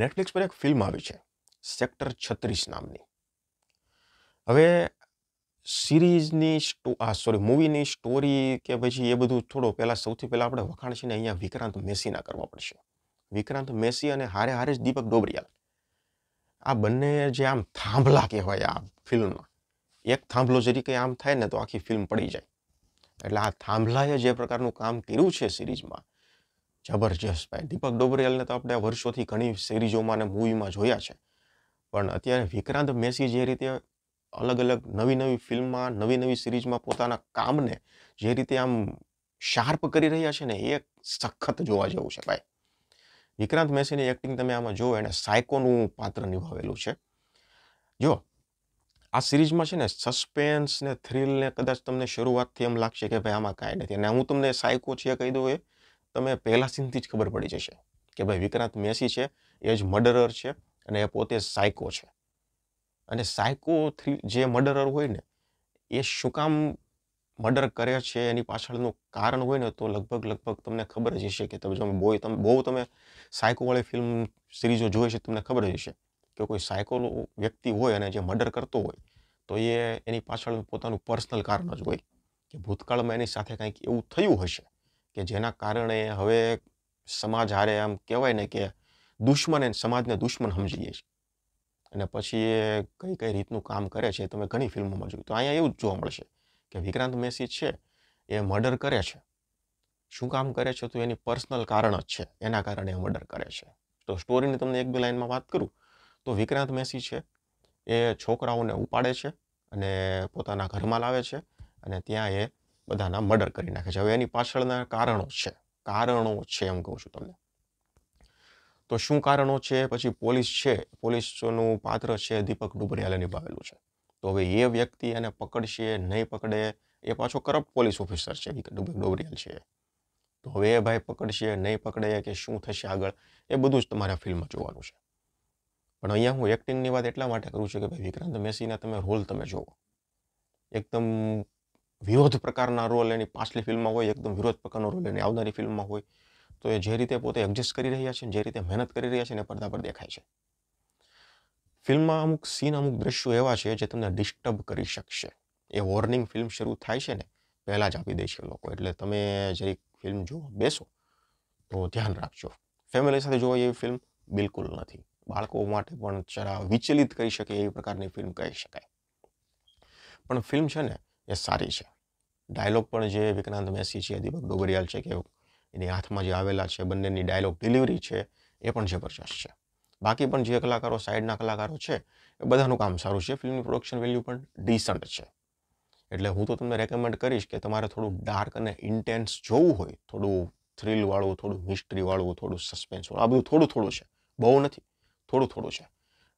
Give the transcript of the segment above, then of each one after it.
Netflix પર એક film આવી છે સેક્ટર છત્રીસ નામની હવે સિરીઝની આ સોરી મૂવીની સ્ટોરી કે પછી એ બધું થોડો પહેલાં સૌથી પહેલાં આપણે વખાણ છે ને અહીંયા વિક્રાંત મેસીના કરવા પડશે વિક્રાંત મેસી અને હારે હારે જ દીપક ડોબરિયાલ આ બંને જે આમ થાંભલા કહેવાય આ ફિલ્મમાં એક થાંભલો જરી કંઈ આમ થાય ને તો આખી ફિલ્મ પડી જાય એટલે આ થાંભલાએ જે પ્રકારનું કામ કર્યું છે સિરીઝમાં જબરજસ્ત ભાઈ દીપક ડોબરિયાલને તો આપણે વર્ષોથી ઘણી સિરીઝોમાં અને મૂવીમાં જોયા છે પણ અત્યારે વિક્રાંત મેસી જે રીતે અલગ અલગ નવી નવી ફિલ્મમાં નવી નવી સિરીઝમાં પોતાના કામને જે રીતે આમ શાર્પ કરી રહ્યા છે ને એ સખત જોવા જેવું છે ભાઈ વિક્રાંત મેસીની એક્ટિંગ તમે આમાં જુઓ એને સાયકોનું પાત્ર નિભાવેલું છે જો આ સિરીઝમાં છે ને સસ્પેન્સ ને થ્રિલ ને કદાચ તમને શરૂઆતથી એમ લાગશે કે ભાઈ આમાં કાંઈ નથી અને હું તમને સાયકો છે કહી દઉં એ તમે પહેલા સીનથી જ ખબર પડી જશે કે ભાઈ વિક્રાંત મેસી છે એ જ મર્ડરર છે અને એ પોતે સાયકો છે અને સાયકો થ્રી જે મર્ડરર હોય ને એ શું કામ મર્ડર કરે છે એની પાછળનું કારણ હોય ને તો લગભગ લગભગ તમને ખબર જ હશે કે તમે જો બહુ તમે બહુ તમે સાયકોવાળી ફિલ્મ સિરીઝો જોઈ છે તમને ખબર જ હશે કે કોઈ સાયકો વ્યક્તિ હોય અને જે મર્ડર કરતો હોય તો એ એની પાછળ પોતાનું પર્સનલ કારણ જ હોય કે ભૂતકાળમાં એની સાથે કંઈક એવું થયું હશે કે જેના કારણે હવે સમાજ હારે આમ કહેવાય ને કે દુશ્મન એને સમાજને દુશ્મન સમજીએ છીએ અને પછી એ કઈ કઈ રીતનું કામ કરે છે તમે ઘણી ફિલ્મોમાં જોયું તો અહીંયા એવું જ જોવા મળશે કે વિક્રાંત મેસી છે એ મર્ડર કરે છે શું કામ કરે છે તો એની પર્સનલ કારણ જ છે એના કારણે એ મર્ડર કરે છે તો સ્ટોરીની તમને એક બે લાઇનમાં વાત કરું તો વિક્રાંત મેસી છે એ છોકરાઓને ઉપાડે છે અને પોતાના ઘરમાં લાવે છે અને ત્યાં એ બધાના મર્ડર કરી નાખે છે હવે એની પાછળના કારણો છે કારણો છે એમ કહું છું તમને તો શું કારણો છે પછી પોલીસ છે પોલીસનું પાત્ર છે દીપક ડુબરિયાલે નિભાવેલું છે તો હવે એ વ્યક્તિ એને પકડશે નહીં પકડે એ પાછો કરપ્ટ પોલીસ ઓફિસર છે દીપક ડુબરિયાલ છે તો હવે એ ભાઈ પકડશે નહીં પકડે કે શું થશે આગળ એ બધું જ તમારા ફિલ્મમાં જોવાનું છે પણ અહીંયા હું એક્ટિંગની વાત એટલા માટે કરું છું કે ભાઈ વિક્રાંત મેસીના તમે રોલ તમે જોવો એકદમ વિરોધ પ્રકારના રોલ એની પાછલી ફિલ્મમાં હોય એકદમ વિરોધ પ્રકારનો રોલ એની આવનારી ફિલ્મમાં હોય તો એ જે રીતે પોતે એડજસ્ટ કરી રહ્યા છે જે રીતે મહેનત કરી રહ્યા છે એને પડદા પર દેખાય છે ફિલ્મમાં અમુક સીન અમુક દ્રશ્યો એવા છે જે તમને ડિસ્ટર્બ કરી શકશે એ વોર્નિંગ ફિલ્મ શરૂ થાય છે ને પહેલાં જ આપી દે છે લોકો એટલે તમે જરીક ફિલ્મ જો બેસો તો ધ્યાન રાખજો ફેમિલી સાથે જોવા એવી ફિલ્મ બિલકુલ નથી બાળકો માટે પણ જરા વિચલિત કરી શકે એવી પ્રકારની ફિલ્મ કહી શકાય પણ ફિલ્મ છે ને એ સારી છે ડાયલોગ પણ જે વિક્રાંત મેસી છે દીપક ડોગરિયાલ છે કે એની હાથમાં જે આવેલા છે બંનેની ડાયલોગ ડિલિવરી છે એ પણ જબરજસ્ત છે બાકી પણ જે કલાકારો સાઈડના કલાકારો છે એ બધાનું કામ સારું છે ફિલ્મની પ્રોડક્શન વેલ્યુ પણ ડિસન્ટ છે એટલે હું તો તમને રેકમેન્ડ કરીશ કે તમારે થોડું ડાર્ક અને ઇન્ટેન્સ જોવું હોય થોડું થ્રિલવાળું થોડું મિસ્ટ્રીવાળું થોડું સસ્પેન્સવાળું આ બધું થોડું થોડું છે બહુ નથી થોડું થોડું છે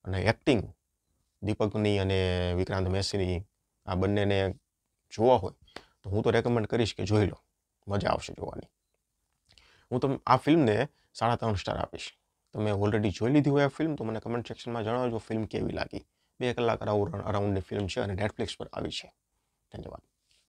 અને એક્ટિંગ દીપકની અને વિક્રાંત મેસીની આ બંનેને જોવા હોય તો હું તો રેકમેન્ડ કરીશ કે જોઈ લો મજા આવશે જોવાની હું તમને આ ફિલ્મને સાડા ત્રણ સ્ટાર આપીશ તમે ઓલરેડી જોઈ લીધી હોય આ ફિલ્મ તો મને કમેન્ટ સેક્શનમાં જણાવજો ફિલ્મ કેવી લાગી બે કલાક અરાઉન્ડની ફિલ્મ છે અને નેટફ્લિક્સ પર આવી છે ધન્યવાદ